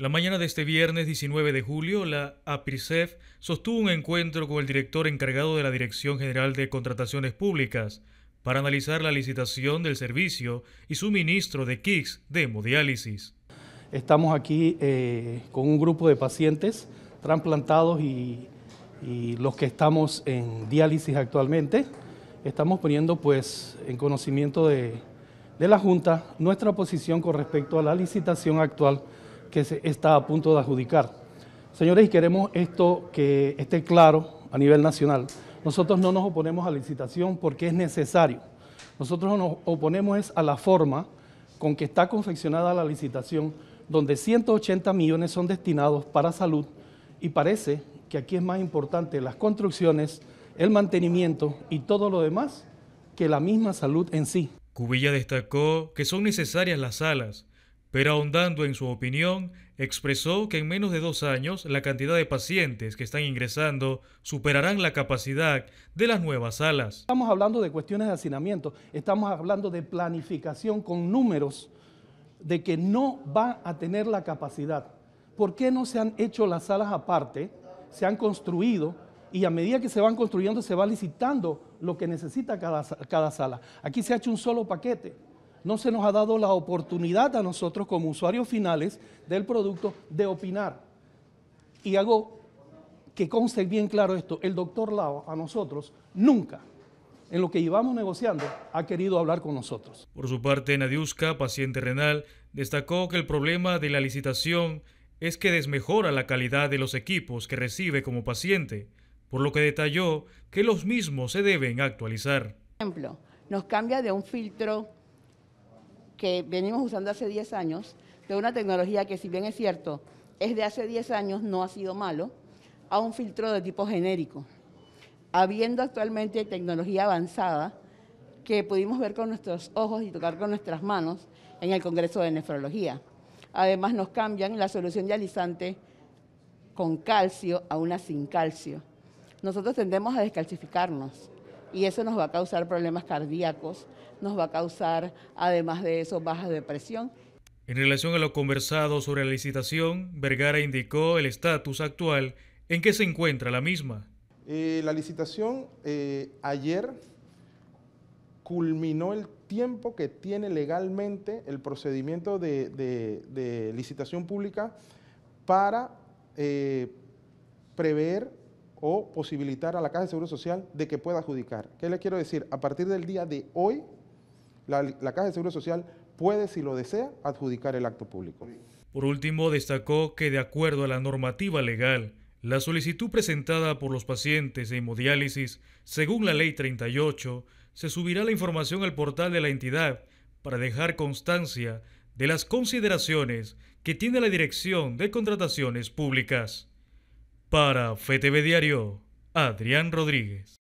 La mañana de este viernes 19 de julio, la APRICEF sostuvo un encuentro con el director encargado de la Dirección General de Contrataciones Públicas para analizar la licitación del servicio y suministro de kits de hemodiálisis. Estamos aquí eh, con un grupo de pacientes trasplantados y, los que estamos en diálisis actualmente. Estamos poniendo pues en conocimiento de, de la Junta nuestra posición con respecto a la licitación actual que se está a punto de adjudicar. Señores, queremos esto que esté claro a nivel nacional. Nosotros no nos oponemos a la licitación porque es necesario. Nosotros nos oponemos a la forma con que está confeccionada la licitación, donde 180 millones son destinados para salud y parece que aquí es más importante las construcciones, el mantenimiento y todo lo demás que la misma salud en sí. Cubilla destacó que son necesarias las salas, pero ahondando en su opinión, expresó que en menos de dos años la cantidad de pacientes que están ingresando superarán la capacidad de las nuevas salas. Estamos hablando de cuestiones de hacinamiento, estamos hablando de planificación con números de que no van a tener la capacidad. ¿Por qué no se han hecho las salas aparte? Se han construido y a medida que se van construyendo se va licitando lo que necesita cada, cada sala. Aquí se ha hecho un solo paquete no se nos ha dado la oportunidad a nosotros como usuarios finales del producto de opinar. Y hago que conste bien claro esto, el doctor Lau, a nosotros nunca en lo que llevamos negociando, ha querido hablar con nosotros. Por su parte, Nadiuska, paciente renal, destacó que el problema de la licitación es que desmejora la calidad de los equipos que recibe como paciente, por lo que detalló que los mismos se deben actualizar. Por ejemplo, nos cambia de un filtro que venimos usando hace 10 años, de una tecnología que si bien es cierto, es de hace 10 años, no ha sido malo, a un filtro de tipo genérico. Habiendo actualmente tecnología avanzada que pudimos ver con nuestros ojos y tocar con nuestras manos en el Congreso de Nefrología. Además nos cambian la solución dializante con calcio a una sin calcio. Nosotros tendemos a descalcificarnos y eso nos va a causar problemas cardíacos, nos va a causar, además de eso, bajas de presión. En relación a lo conversado sobre la licitación, Vergara indicó el estatus actual en que se encuentra la misma. Eh, la licitación eh, ayer culminó el tiempo que tiene legalmente el procedimiento de, licitación pública para eh, prever o posibilitar a la Caja de Seguro Social de que pueda adjudicar. ¿Qué le quiero decir? A partir del día de hoy, la, Caja de Seguro Social puede, si lo desea, adjudicar el acto público. Por último, destacó que de acuerdo a la normativa legal, la solicitud presentada por los pacientes de hemodiálisis, según la Ley 38, se subirá la información al portal de la entidad para dejar constancia de las consideraciones que tiene la Dirección de Contrataciones Públicas. Para FTV Diario, Adrián Rodríguez.